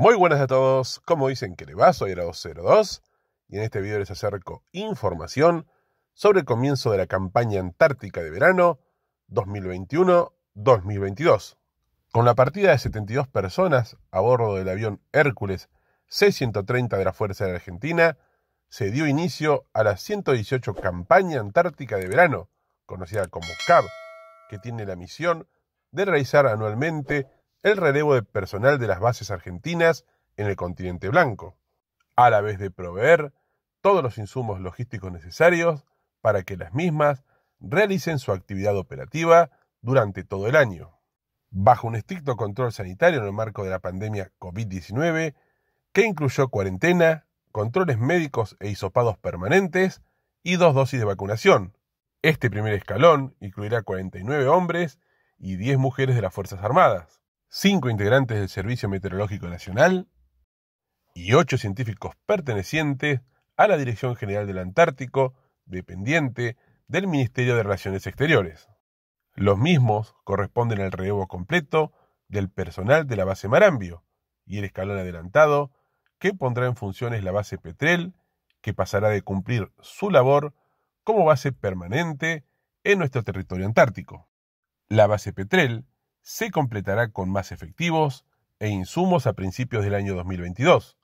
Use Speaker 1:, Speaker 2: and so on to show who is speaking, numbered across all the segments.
Speaker 1: Muy buenas a todos, como dicen que le vaso soy Grado 02 y en este video les acerco información sobre el comienzo de la campaña antártica de verano 2021-2022. Con la partida de 72 personas a bordo del avión Hércules C-130 de la Fuerza de Argentina, se dio inicio a la 118 Campaña Antártica de Verano, conocida como CAB, que tiene la misión de realizar anualmente el relevo de personal de las bases argentinas en el continente blanco, a la vez de proveer todos los insumos logísticos necesarios para que las mismas realicen su actividad operativa durante todo el año. Bajo un estricto control sanitario en el marco de la pandemia COVID-19, que incluyó cuarentena, controles médicos e hisopados permanentes y dos dosis de vacunación. Este primer escalón incluirá 49 hombres y 10 mujeres de las Fuerzas Armadas cinco integrantes del Servicio Meteorológico Nacional y ocho científicos pertenecientes a la Dirección General del Antártico, dependiente del Ministerio de Relaciones Exteriores. Los mismos corresponden al relevo completo del personal de la base Marambio y el escalón adelantado que pondrá en funciones la base Petrel, que pasará de cumplir su labor como base permanente en nuestro territorio antártico. La base Petrel se completará con más efectivos e insumos a principios del año 2022,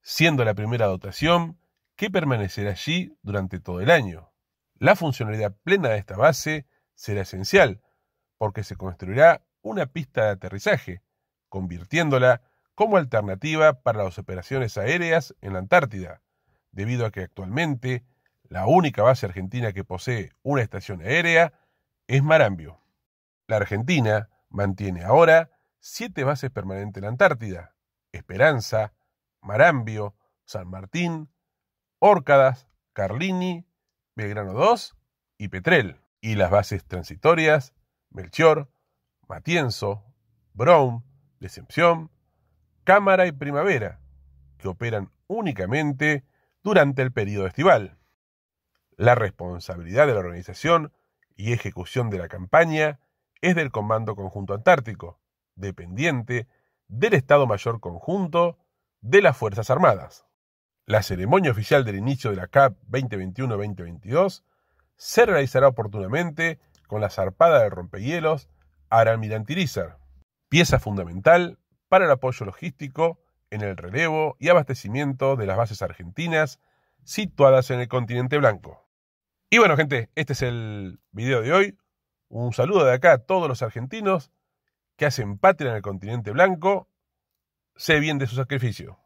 Speaker 1: siendo la primera dotación que permanecerá allí durante todo el año. La funcionalidad plena de esta base será esencial, porque se construirá una pista de aterrizaje, convirtiéndola como alternativa para las operaciones aéreas en la Antártida, debido a que actualmente la única base argentina que posee una estación aérea es Marambio. La Argentina Mantiene ahora siete bases permanentes en la Antártida, Esperanza, Marambio, San Martín, Órcadas, Carlini, Belgrano II y Petrel, y las bases transitorias, Melchior, Matienzo, Brown, Decepción, Cámara y Primavera, que operan únicamente durante el período estival. La responsabilidad de la organización y ejecución de la campaña es del Comando Conjunto Antártico, dependiente del Estado Mayor Conjunto de las Fuerzas Armadas. La ceremonia oficial del inicio de la CAP 2021-2022 se realizará oportunamente con la zarpada de rompehielos Aramilantirizer, pieza fundamental para el apoyo logístico en el relevo y abastecimiento de las bases argentinas situadas en el continente blanco. Y bueno, gente, este es el video de hoy. Un saludo de acá a todos los argentinos que hacen patria en el continente blanco. Sé bien de su sacrificio.